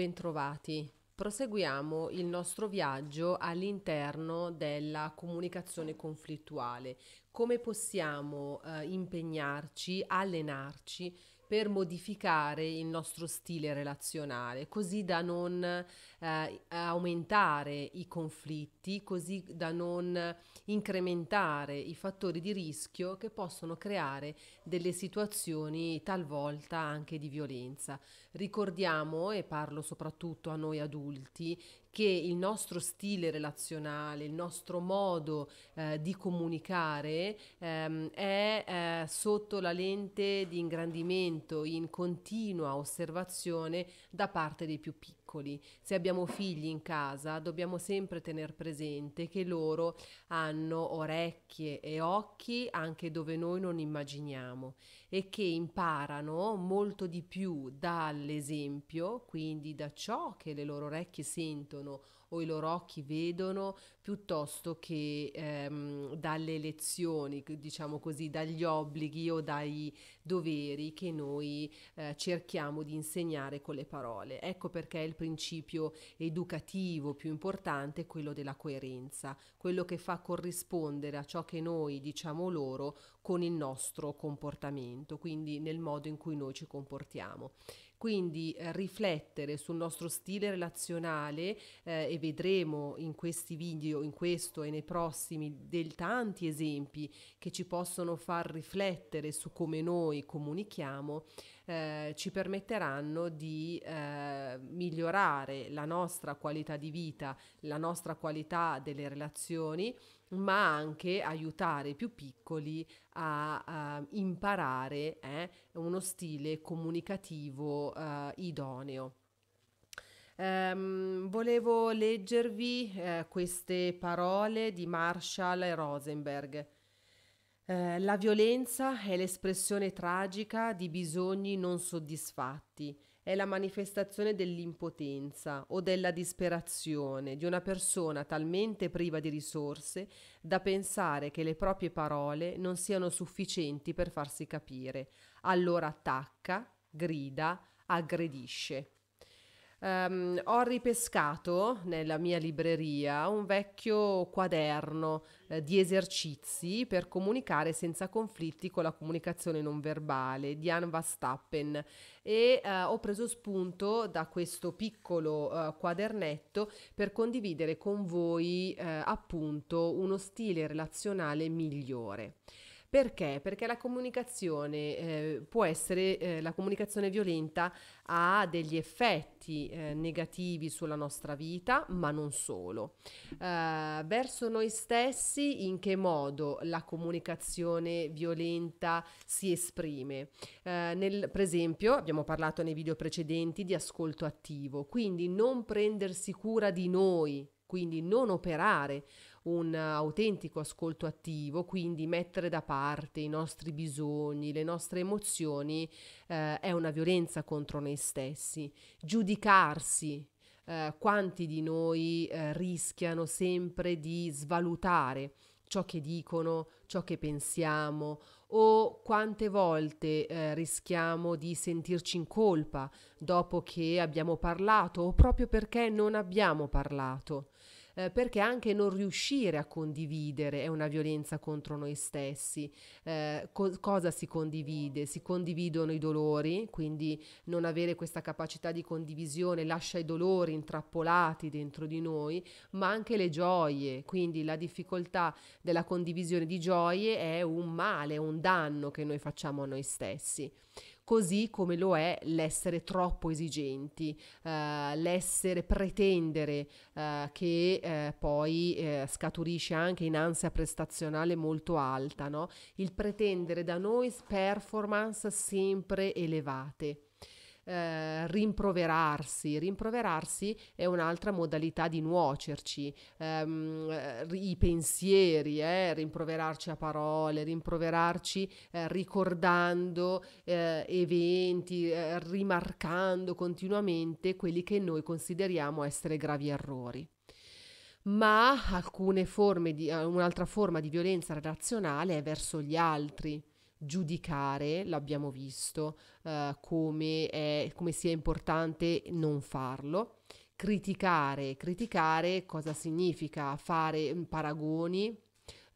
Bentrovati. Proseguiamo il nostro viaggio all'interno della comunicazione conflittuale. Come possiamo eh, impegnarci, allenarci per modificare il nostro stile relazionale, così da non eh, aumentare i conflitti, così da non incrementare i fattori di rischio che possono creare delle situazioni talvolta anche di violenza. Ricordiamo, e parlo soprattutto a noi adulti, che il nostro stile relazionale, il nostro modo eh, di comunicare ehm, è eh, sotto la lente di ingrandimento, in continua osservazione da parte dei più piccoli piccoli. Se abbiamo figli in casa dobbiamo sempre tenere presente che loro hanno orecchie e occhi anche dove noi non immaginiamo e che imparano molto di più dall'esempio, quindi da ciò che le loro orecchie sentono o i loro occhi vedono, piuttosto che ehm, dalle lezioni, diciamo così, dagli obblighi o dai doveri che noi eh, cerchiamo di insegnare con le parole. Ecco perché il principio educativo più importante è quello della coerenza, quello che fa corrispondere a ciò che noi diciamo loro con il nostro comportamento, quindi nel modo in cui noi ci comportiamo. Quindi eh, riflettere sul nostro stile relazionale eh, e vedremo in questi video, in questo e nei prossimi, dei tanti esempi che ci possono far riflettere su come noi comunichiamo, eh, ci permetteranno di eh, migliorare la nostra qualità di vita, la nostra qualità delle relazioni, ma anche aiutare i più piccoli a, a imparare eh, uno stile comunicativo eh, idoneo. Um, volevo leggervi eh, queste parole di Marshall Rosenberg. Eh, la violenza è l'espressione tragica di bisogni non soddisfatti, è la manifestazione dell'impotenza o della disperazione di una persona talmente priva di risorse da pensare che le proprie parole non siano sufficienti per farsi capire. Allora attacca, grida, aggredisce. Um, ho ripescato nella mia libreria un vecchio quaderno eh, di esercizi per comunicare senza conflitti con la comunicazione non verbale di Anne Vastappen e eh, ho preso spunto da questo piccolo eh, quadernetto per condividere con voi eh, appunto uno stile relazionale migliore. Perché? Perché la comunicazione eh, può essere, eh, la comunicazione violenta ha degli effetti eh, negativi sulla nostra vita, ma non solo. Eh, verso noi stessi in che modo la comunicazione violenta si esprime? Eh, nel, per esempio, abbiamo parlato nei video precedenti di ascolto attivo, quindi non prendersi cura di noi quindi non operare un autentico ascolto attivo, quindi mettere da parte i nostri bisogni, le nostre emozioni, eh, è una violenza contro noi stessi. Giudicarsi, eh, quanti di noi eh, rischiano sempre di svalutare ciò che dicono, ciò che pensiamo o quante volte eh, rischiamo di sentirci in colpa dopo che abbiamo parlato o proprio perché non abbiamo parlato eh, perché anche non riuscire a condividere è una violenza contro noi stessi. Eh, co- cosa si condivide? Si condividono i dolori, quindi non avere questa capacità di condivisione lascia i dolori intrappolati dentro di noi, ma anche le gioie, quindi la difficoltà della condivisione di gioie è un male, un danno che noi facciamo a noi stessi così come lo è l'essere troppo esigenti, eh, l'essere pretendere eh, che eh, poi eh, scaturisce anche in ansia prestazionale molto alta, no? il pretendere da noi performance sempre elevate eh, rimproverarsi. Rimproverarsi è un'altra modalità di nuocerci, ehm, eh, i pensieri, eh, rimproverarci a parole, rimproverarci eh, ricordando eh, eventi, eh, rimarcando continuamente quelli che noi consideriamo essere gravi errori ma alcune forme di, un'altra forma di violenza relazionale è verso gli altri, giudicare, l'abbiamo visto, eh, come, è, come sia importante non farlo. Criticare, criticare cosa significa? Fare mm, paragoni,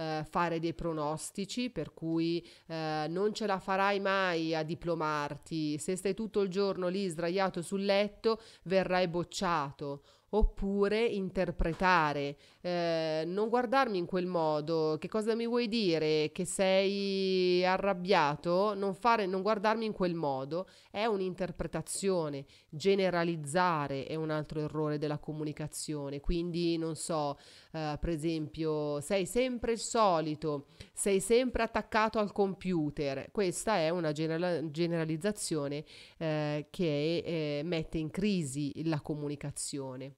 Uh, fare dei pronostici, per cui uh, non ce la farai mai a diplomarti, se stai tutto il giorno lì sdraiato sul letto verrai bocciato oppure interpretare, eh, non guardarmi in quel modo, che cosa mi vuoi dire, che sei arrabbiato, non, fare, non guardarmi in quel modo, è un'interpretazione, generalizzare è un altro errore della comunicazione, quindi non so, eh, per esempio, sei sempre il solito, sei sempre attaccato al computer, questa è una general- generalizzazione eh, che eh, mette in crisi la comunicazione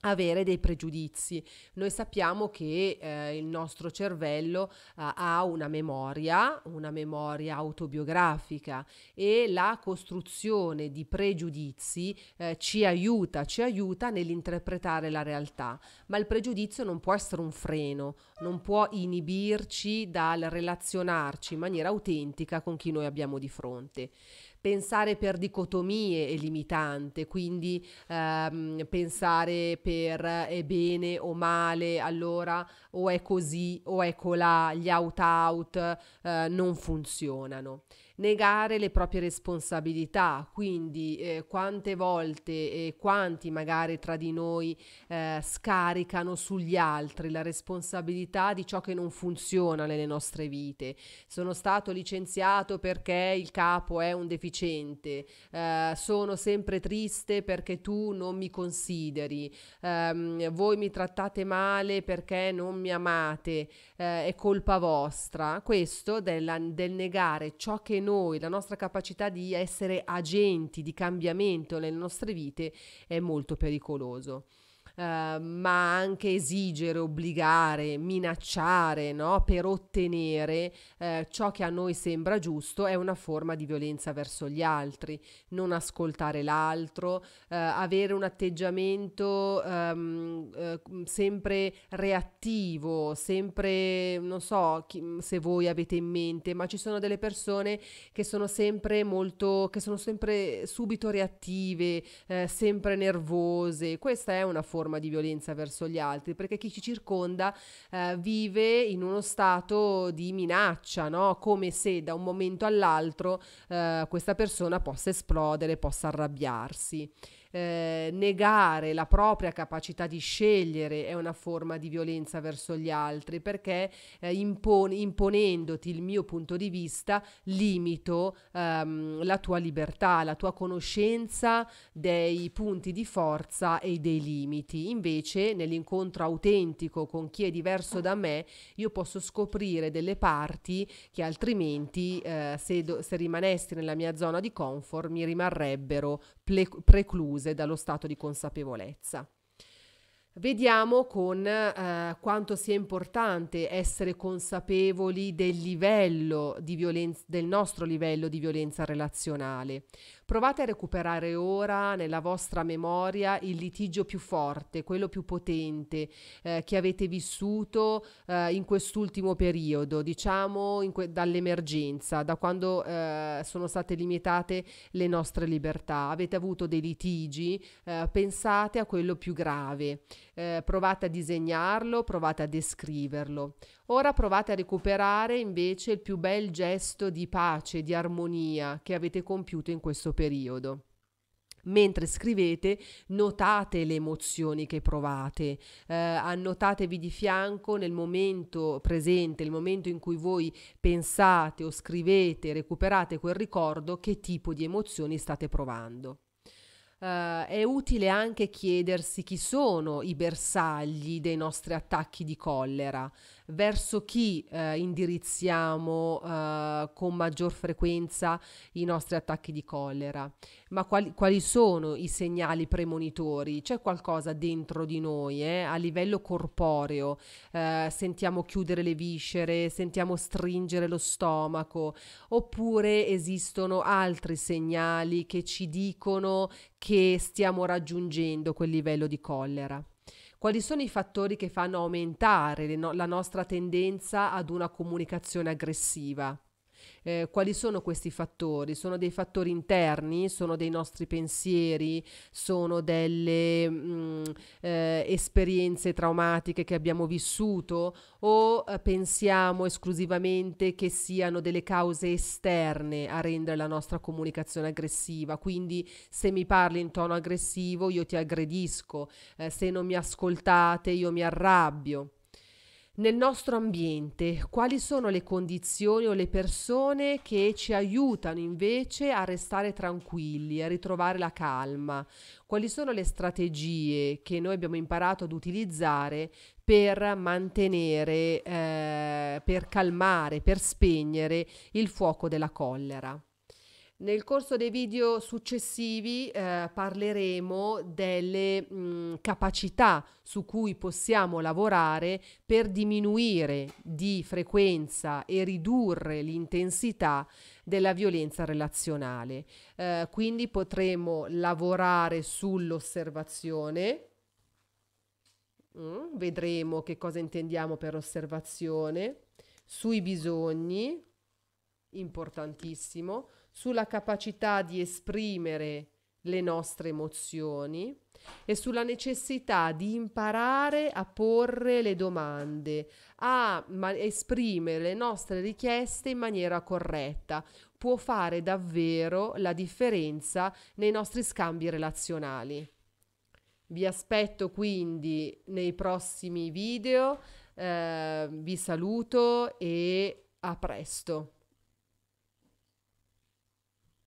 avere dei pregiudizi. Noi sappiamo che eh, il nostro cervello eh, ha una memoria, una memoria autobiografica e la costruzione di pregiudizi eh, ci aiuta, ci aiuta nell'interpretare la realtà, ma il pregiudizio non può essere un freno, non può inibirci dal relazionarci in maniera autentica con chi noi abbiamo di fronte pensare per dicotomie è limitante, quindi ehm, pensare per eh, è bene o male, allora o è così o è colà, ecco gli out out eh, non funzionano negare le proprie responsabilità, quindi eh, quante volte e eh, quanti magari tra di noi eh, scaricano sugli altri la responsabilità di ciò che non funziona nelle nostre vite. Sono stato licenziato perché il capo è un deficiente, eh, sono sempre triste perché tu non mi consideri, ehm, voi mi trattate male perché non mi amate, eh, è colpa vostra. Questo della, del negare ciò che non noi, la nostra capacità di essere agenti di cambiamento nelle nostre vite è molto pericoloso. Ehm, ma anche esigere, obbligare, minacciare no? per ottenere eh, ciò che a noi sembra giusto è una forma di violenza verso gli altri, non ascoltare l'altro, eh, avere un atteggiamento ehm, eh, sempre reattivo, sempre non so chi, se voi avete in mente, ma ci sono delle persone che sono sempre molto, che sono sempre subito reattive, eh, sempre nervose, questa è una forma forma di violenza verso gli altri, perché chi ci circonda eh, vive in uno stato di minaccia, no? come se da un momento all'altro eh, questa persona possa esplodere, possa arrabbiarsi eh, negare la propria capacità di scegliere è una forma di violenza verso gli altri perché eh, impone, imponendoti il mio punto di vista limito ehm, la tua libertà, la tua conoscenza dei punti di forza e dei limiti. Invece nell'incontro autentico con chi è diverso da me io posso scoprire delle parti che altrimenti eh, se, do, se rimanessi nella mia zona di comfort mi rimarrebbero precluse dallo stato di consapevolezza. Vediamo con eh, quanto sia importante essere consapevoli del livello di violenza, del nostro livello di violenza relazionale. Provate a recuperare ora nella vostra memoria il litigio più forte, quello più potente eh, che avete vissuto eh, in quest'ultimo periodo, diciamo que- dall'emergenza, da quando eh, sono state limitate le nostre libertà. Avete avuto dei litigi, eh, pensate a quello più grave eh, provate a disegnarlo, provate a descriverlo. Ora provate a recuperare invece il più bel gesto di pace, di armonia che avete compiuto in questo periodo. Mentre scrivete, notate le emozioni che provate, eh, annotatevi di fianco nel momento presente, il momento in cui voi pensate o scrivete, recuperate quel ricordo, che tipo di emozioni state provando. Uh, è utile anche chiedersi chi sono i bersagli dei nostri attacchi di collera, verso chi eh, indirizziamo eh, con maggior frequenza i nostri attacchi di collera, ma quali, quali sono i segnali premonitori? C'è qualcosa dentro di noi eh, a livello corporeo? Eh, sentiamo chiudere le viscere, sentiamo stringere lo stomaco, oppure esistono altri segnali che ci dicono che stiamo raggiungendo quel livello di collera? Quali sono i fattori che fanno aumentare no- la nostra tendenza ad una comunicazione aggressiva? eh, quali sono questi fattori? Sono dei fattori interni, sono dei nostri pensieri, sono delle mh, mm, eh, esperienze traumatiche che abbiamo vissuto o eh, pensiamo esclusivamente che siano delle cause esterne a rendere la nostra comunicazione aggressiva? Quindi se mi parli in tono aggressivo io ti aggredisco, eh, se non mi ascoltate io mi arrabbio nel nostro ambiente, quali sono le condizioni o le persone che ci aiutano invece a restare tranquilli, a ritrovare la calma, quali sono le strategie che noi abbiamo imparato ad utilizzare per mantenere, eh, per calmare, per spegnere il fuoco della collera. Nel corso dei video successivi eh, parleremo delle mh, mm, capacità su cui possiamo lavorare per diminuire di frequenza e ridurre l'intensità della violenza relazionale. Eh, quindi potremo lavorare sull'osservazione. Mm, vedremo che cosa intendiamo per osservazione, sui bisogni, importantissimo, sulla capacità di esprimere le nostre emozioni e sulla necessità di imparare a porre le domande, a ma- esprimere le nostre richieste in maniera corretta, può fare davvero la differenza nei nostri scambi relazionali. Vi aspetto quindi nei prossimi video, eh, vi saluto e a presto.